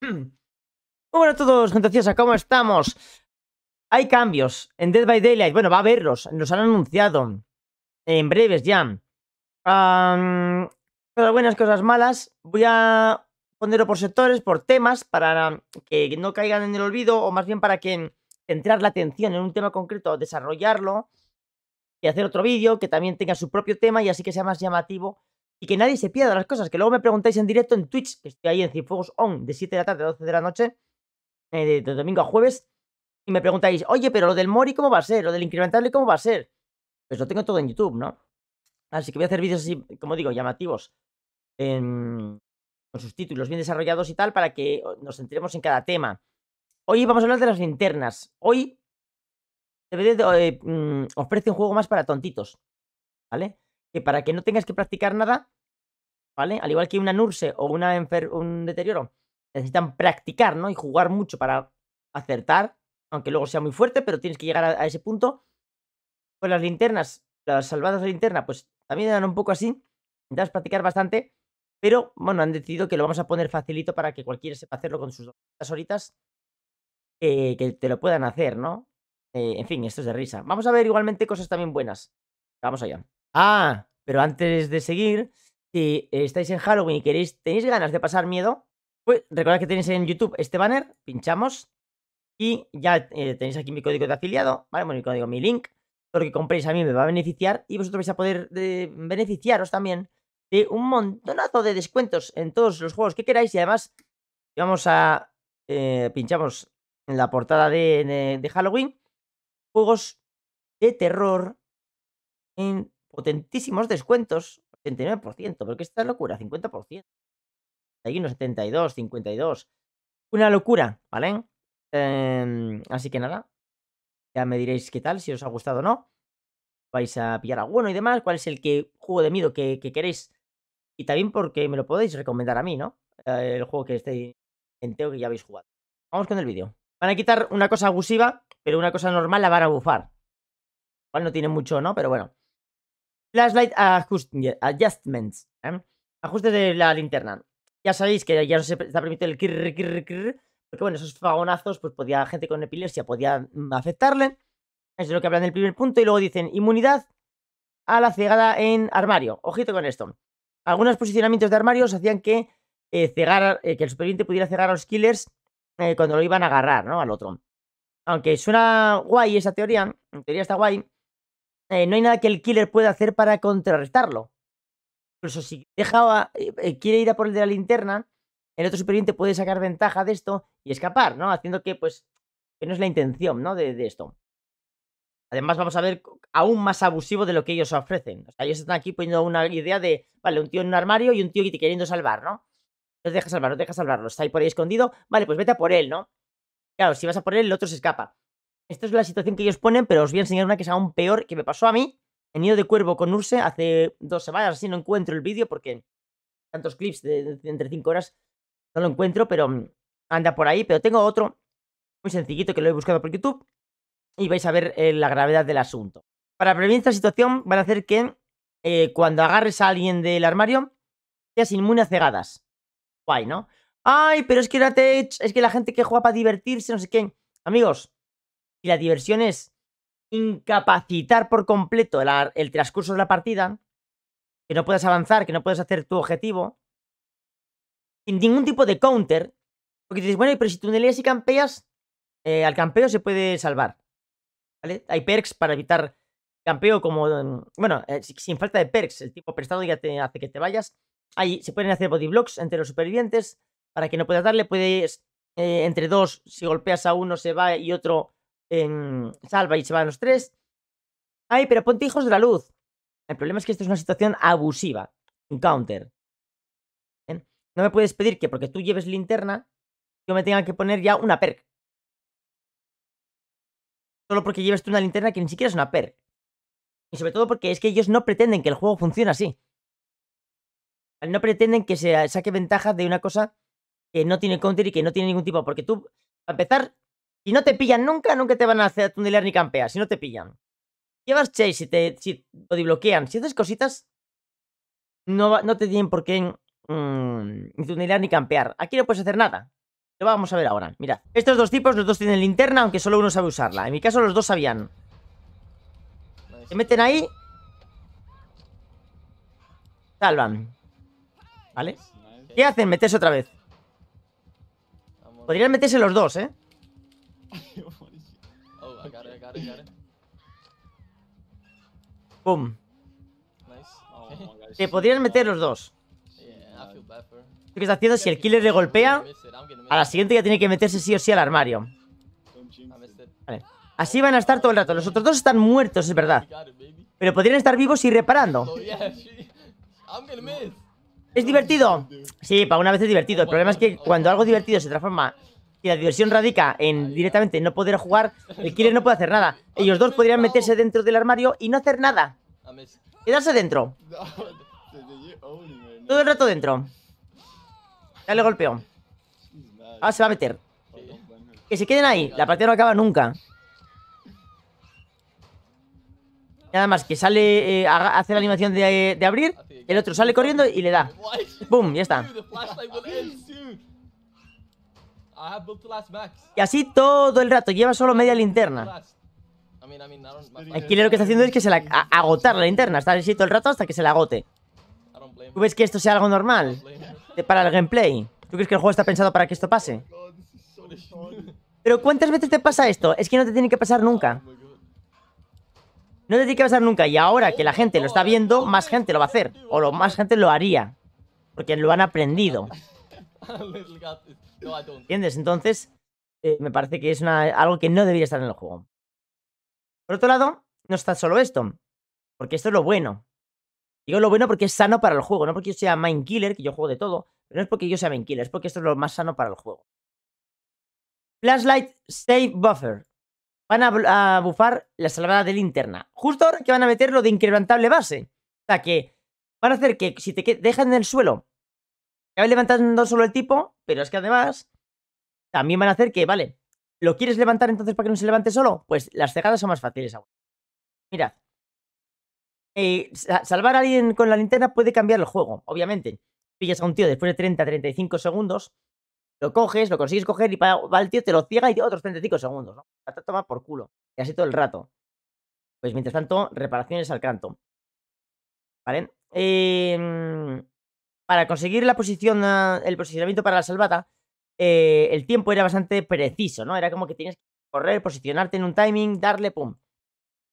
Muy a todos, gente ciosa, ¿cómo estamos? Hay cambios en Dead by Daylight. Bueno, va a verlos, nos han anunciado. En breves ya. Pero cosas buenas, cosas malas. Voy a ponerlo por sectores, por temas, para que no caigan en el olvido, o más bien para que centrar la atención en un tema concreto, desarrollarlo y hacer otro vídeo que también tenga su propio tema y así que sea más llamativo y que nadie se pierda las cosas. Que luego me preguntáis en directo en Twitch, que estoy ahí en Cifuegos On, de 7 de la tarde a 12 de la noche, eh, de, domingo a jueves, y me preguntáis, oye, pero lo del Mori, ¿cómo va a ser? Lo del incrementable, ¿cómo va a ser? Pues lo tengo todo en YouTube, ¿no? Así que voy a hacer vídeos así, como digo, llamativos, em, con sus títulos bien desarrollados y tal, para que nos centremos en cada tema. Hoy vamos a hablar de las linternas. Hoy DVD eh, mm, ofrece un juego más para tontitos, ¿vale? que para que no tengas que practicar nada, ¿vale? Al igual que una NURSE o una enfer un deterioro, necesitan practicar, ¿no? Y jugar mucho para acertar, aunque luego sea muy fuerte, pero tienes que llegar a, ese punto. Pues las linternas, las salvadas de linterna, pues también dan un poco así, necesitas practicar bastante, pero bueno, han decidido que lo vamos a poner facilito para que cualquiera sepa hacerlo con sus dos horitas, eh, que te lo puedan hacer, ¿no? Eh, en fin, esto es de risa. Vamos a ver igualmente cosas también buenas. Vamos allá. Ah, pero antes de seguir, si estáis en Halloween y queréis, tenéis ganas de pasar miedo, pues recordad que tenéis en YouTube este banner, pinchamos y ya eh, tenéis aquí mi código de afiliado, ¿vale? Bueno, mi código, mi link. Todo lo que compréis a mí me va a beneficiar y vosotros vais a poder beneficiaros también de un montonazo de descuentos en todos los juegos que queráis y además vamos a eh, pinchamos en la portada de, Halloween juegos de terror en potentísimos descuentos, 89%, porque esta locura, 50%. Hay unos 72, 52. Una locura, ¿vale? Em, así que nada, ya me diréis qué tal, si os ha gustado o no. Vais a pillar alguno y demás, cuál es el que, juego de miedo que, queréis. Y también porque me lo podéis recomendar a mí, ¿no? Eh, el juego que estéis teo que ya habéis jugado. Vamos con el vídeo. Van a quitar una cosa abusiva, pero una cosa normal la van a bufar. Igual no tiene mucho, ¿no? Pero bueno. Flashlight Adjustments, ¿eh? ajustes de la linterna. Ya sabéis que ya no se está permitido el kirr, porque bueno, esos fagonazos, pues podía gente con epilepsia podía mm, afectarle. Eso de lo que hablan el primer punto. Y luego dicen inmunidad a la cegada en armario. Ojito con esto. Algunos posicionamientos de armarios hacían que cegara eh, cegar, eh, que el superviviente pudiera cegar a los killers cuando lo iban a agarrar, ¿no? Al otro. Aunque suena guay esa teoría, en teoría está guay, eh, no hay nada que el killer pueda hacer para contrarrestarlo. Incluso si deja, eh, eh, quiere ir a por el de la linterna, el otro superviviente puede sacar ventaja de esto y escapar, ¿no? Haciendo que, pues, que no es la intención, ¿no? De, esto. Además, vamos a ver aún más abusivo de lo que ellos ofrecen. O sea, ellos están aquí poniendo una idea de, vale, un tío en un armario y un tío que te queriendo salvar, ¿no? No te deja salvar, no te deja salvarlo. Está ahí por ahí escondido. Vale, pues vete a por él, ¿no? Claro, si vas a por él, el otro se escapa. Esta es la situación que ellos ponen, pero os voy a enseñar una que es aún peor que me pasó a mí. He Nido de Cuervo con Urse hace dos semanas, así no encuentro el vídeo porque tantos clips de, entre 5 horas no lo encuentro, pero mm, anda por ahí. Pero tengo otro muy sencillito que lo he buscado por YouTube y vais a ver eh, la gravedad del asunto. Para prevenir esta situación van a hacer que eh, cuando agarres a alguien del armario seas inmune a cegadas. Guay, ¿no? Ay, pero es que, es que la gente que juega para divertirse, no sé qué. Amigos, y la diversión es incapacitar por completo el transcurso de la partida, que no puedas avanzar, que no puedas hacer tu objetivo, sin ningún tipo de counter, porque dices, bueno, pero si tuneleas y campeas, eh, al campeo se puede salvar. ¿Vale? Hay perks para evitar campeo como... Bueno, eh, sin falta de perks, el tipo prestado ya te hace que te vayas. Ahí se pueden hacer body blocks entre los supervivientes para que no puedas darle. Puedes, eh, entre dos, si golpeas a uno se va y otro salva y se van los tres. Ay, pero ponte hijos de la luz. El problema es que esto es una situación abusiva. Un counter. No me puedes pedir que porque tú lleves linterna, yo me tenga que poner ya una perk. Solo porque lleves tú una linterna que ni siquiera es una perk. Y sobre todo porque es que ellos no pretenden que el juego funcione así. No pretenden que se saque ventaja de una cosa que no tiene counter y que no tiene ningún tipo. Porque tú, para empezar, y no te pillan nunca, nunca te van a hacer tunelar ni campear, si no te pillan. Llevas chase si te si bloquean, si haces cositas, no, no te tienen por qué mm, ni tunelar ni campear. Aquí no puedes hacer nada. Lo vamos a ver ahora, Mira Estos dos tipos, los dos tienen linterna, aunque solo uno sabe usarla. En mi caso, los dos sabían. Se meten ahí. Salvan. ¿Vale? ¿Qué hacen? Meterse otra vez. Podrían meterse los dos, ¿eh? oh, Boom. Te podrían meter los dos. ¿Qué está haciendo? Si el killer le golpea, a la siguiente ya tiene que meterse sí o sí al armario. Así van a estar todo el rato. Los otros dos están muertos, es verdad. Pero podrían estar vivos y reparando. Oh, es divertido. Sí, para una vez es divertido. El problema es que cuando algo divertido se transforma la diversión radica en directamente no poder jugar, el killer no puede hacer nada. Ellos dos podrían meterse dentro del armario y no hacer nada. Quedarse dentro. Todo el rato dentro. Dale golpeo. Ahora se va a meter. Que se queden ahí. La partida no acaba nunca. Nada más que sale, eh, hace la animación de, abrir, el otro sale corriendo y le da. Boom, Ya está. Y así todo el rato, lleva solo media linterna. Aquí lo que está haciendo es que se la agotar la linterna, está así todo el rato hasta que se la agote. ¿Tú ves que esto sea algo normal? Para el gameplay. ¿Tú crees que el juego está pensado para que esto pase? Oh Pero ¿cuántas veces te pasa esto? Es que no te tiene que pasar nunca. Oh no te tiene que pasar nunca. Y ahora que la oh gente lo está viendo, más gente lo va a hacer. O lo, más gente lo haría. Porque lo han aprendido. ¿Entiendes? Entonces, eh, me parece que es algo que no debería estar en el juego. Por otro lado, no está solo esto, porque esto es lo bueno. Digo lo bueno porque es sano para el juego, no porque yo sea main killer, que yo juego de todo, pero no es porque yo sea main killer, es porque esto es lo más sano para el juego. Flashlight Save Buffer. Van a, bufar la salvada de linterna. Justo ahora que van a meter lo de incrementable base. O sea que van a hacer que si te dejan en el suelo, que levantando solo el tipo, pero es que además también van a hacer que, vale, ¿lo quieres levantar entonces para que no se levante solo? Pues las cegadas son más fáciles aún. Mirad. Eh, salvar a alguien con la linterna puede cambiar el juego, obviamente. Pillas a un tío después de 30-35 segundos, lo coges, lo consigues coger y va el tío, te lo ciega y te otros 35 segundos, ¿no? Te toma por culo. Y así todo el rato. Pues mientras tanto, reparaciones al canto. ¿Vale? Eh, para conseguir la posición, ah, el posicionamiento para la salvata, eh, el tiempo era bastante preciso, ¿no? Era como que tienes que correr, posicionarte en un timing, darle, pum.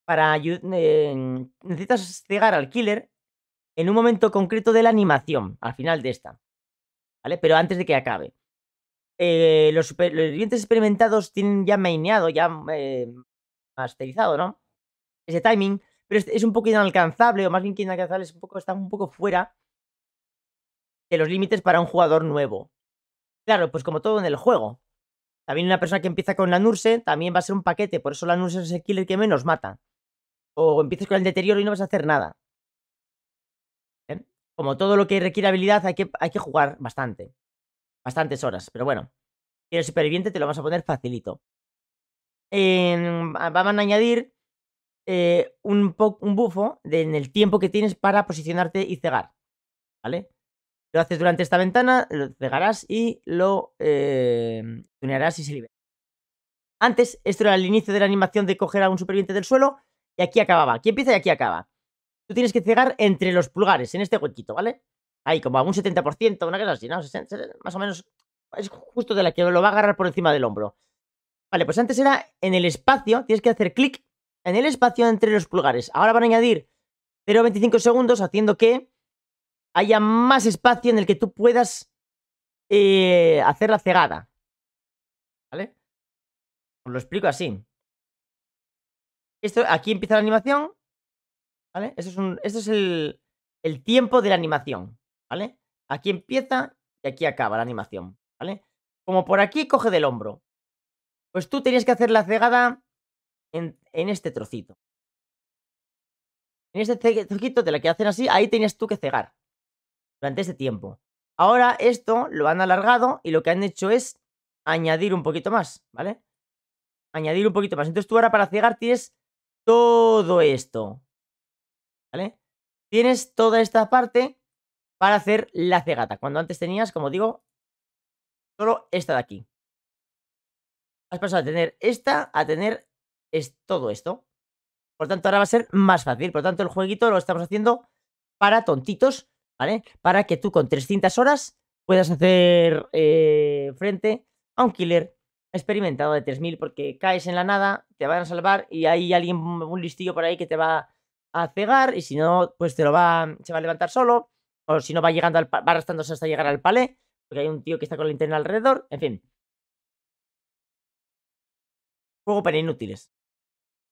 Para necesitas cegar al killer en un momento concreto de la animación, al final de esta. ¿Vale? Pero antes de que acabe. Eh, los, los experimentados tienen ya maineado, ya eh, masterizado, ¿no? Ese timing, pero es, un poco inalcanzable, o más bien que inalcanzable, es un poco, está un poco fuera de los límites para un jugador nuevo. Claro, pues como todo en el juego. También una persona que empieza con la Nurse también va a ser un paquete, por eso la Nurse es el killer que menos mata. O empiezas con el deterioro y no vas a hacer nada. ¿Eh? Como todo lo que requiere habilidad, hay que, hay que jugar bastante. Bastantes horas, pero bueno. Si el superviviente te lo vas a poner facilito. Eh, van a añadir eh, un un, un bufo en el tiempo que tienes para posicionarte y cegar. ¿Vale? Lo haces durante esta ventana, lo cegarás y lo eh, tunearás y se libera. Antes, esto era el inicio de la animación de coger a un superviviente del suelo y aquí acababa. Aquí empieza y aquí acaba. Tú tienes que cegar entre los pulgares, en este huequito, ¿vale? Ahí, como a un 70%, una cosa así, ¿no? Más o menos es justo de la que lo va a agarrar por encima del hombro. Vale, pues antes era en el espacio, tienes que hacer clic en el espacio entre los pulgares. Ahora van a añadir 0,25 segundos haciendo que haya más espacio en el que tú puedas eh, hacer la cegada. ¿Vale? Os lo explico así. Esto, aquí empieza la animación. ¿Vale? Esto es, es el, tiempo de la animación. ¿Vale? Aquí empieza y aquí acaba la animación. ¿Vale? Como por aquí coge del hombro. Pues tú tenías que hacer la cegada en, en este trocito. En este trocito de la que hacen así, ahí tenías tú que cegar durante este tiempo. Ahora esto lo han alargado y lo que han hecho es añadir un poquito más, ¿vale? Añadir un poquito más. Entonces tú ahora para cegar tienes todo esto, ¿vale? Tienes toda esta parte para hacer la cegata. Cuando antes tenías, como digo, solo esta de aquí. Has pasado a tener esta, a tener es todo esto. Por tanto, ahora va a ser más fácil. Por tanto, el jueguito lo estamos haciendo para tontitos ¿vale? Para que tú con 300 horas puedas hacer eh, frente a un killer experimentado de 3000 porque caes en la nada, te van a salvar y hay alguien, un listillo por ahí que te va a cegar y si no, pues te lo va, se va a levantar solo o si no va llegando va arrastrándose hasta llegar al palé porque hay un tío que está con la linterna alrededor, en fin. Juego para inútiles.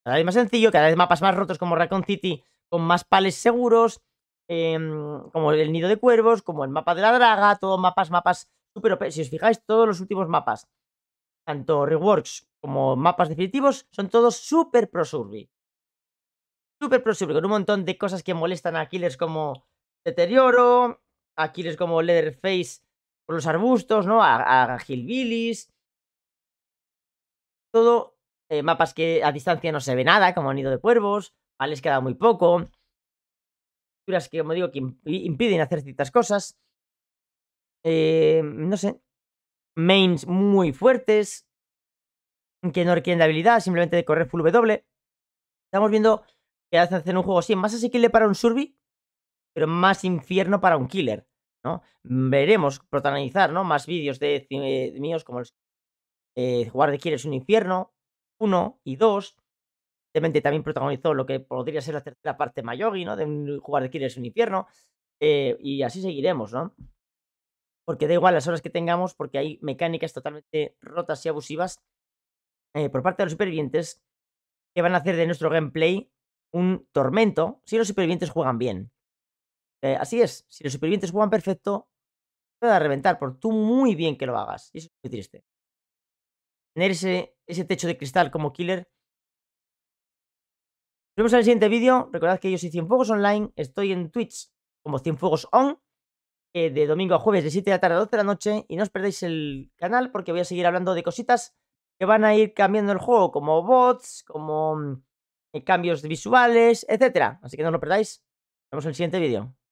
Cada vez más sencillo, cada vez mapas más rotos como Raccoon City con más pales seguros, Em, como el nido de cuervos, como el mapa de la draga, todos mapas, mapas super Si os fijáis, todos los últimos mapas, tanto reworks como mapas definitivos, son todos super pro survey. Super pro con un montón de cosas que molestan a killers como deterioro, a killers como Leatherface por los arbustos, ¿no? A, Gilbilis, Todo eh, mapas que a distancia no se ve nada, como nido de cuervos, vale, les queda muy poco que, como digo, que impiden hacer ciertas cosas. Eh, no sé. Mains muy fuertes. Que no requieren de habilidad, simplemente de correr full W. Estamos viendo que hacen hacer un juego, así más asequible para un Surby, pero más infierno para un Killer. ¿no? Veremos protagonizar ¿no? más vídeos de, eh, míos como el... Eh, jugar de Killer es un infierno, Uno y dos también protagonizó lo que podría ser la tercera parte Mayogi, ¿no? De un jugar de Killer es un infierno. Eh, y así seguiremos, ¿no? Porque da igual las horas que tengamos, porque hay mecánicas totalmente rotas y abusivas eh, por parte de los supervivientes que van a hacer de nuestro gameplay un tormento si los supervivientes juegan bien. Eh, así es, si los supervivientes juegan perfecto, te va a reventar por tú muy bien que lo hagas. Y eso es muy triste. Tener ese techo de cristal como killer nos vemos en el siguiente vídeo. Recordad que yo soy Cienfuegos Online. Estoy en Twitch como Cienfuegos On. Eh, de domingo a jueves de 7 de la tarde a 12 de la noche. Y no os perdáis el canal porque voy a seguir hablando de cositas que van a ir cambiando el juego. Como bots, como mm, eh, cambios visuales, etc. Así que no lo perdáis. Nos vemos en el siguiente vídeo.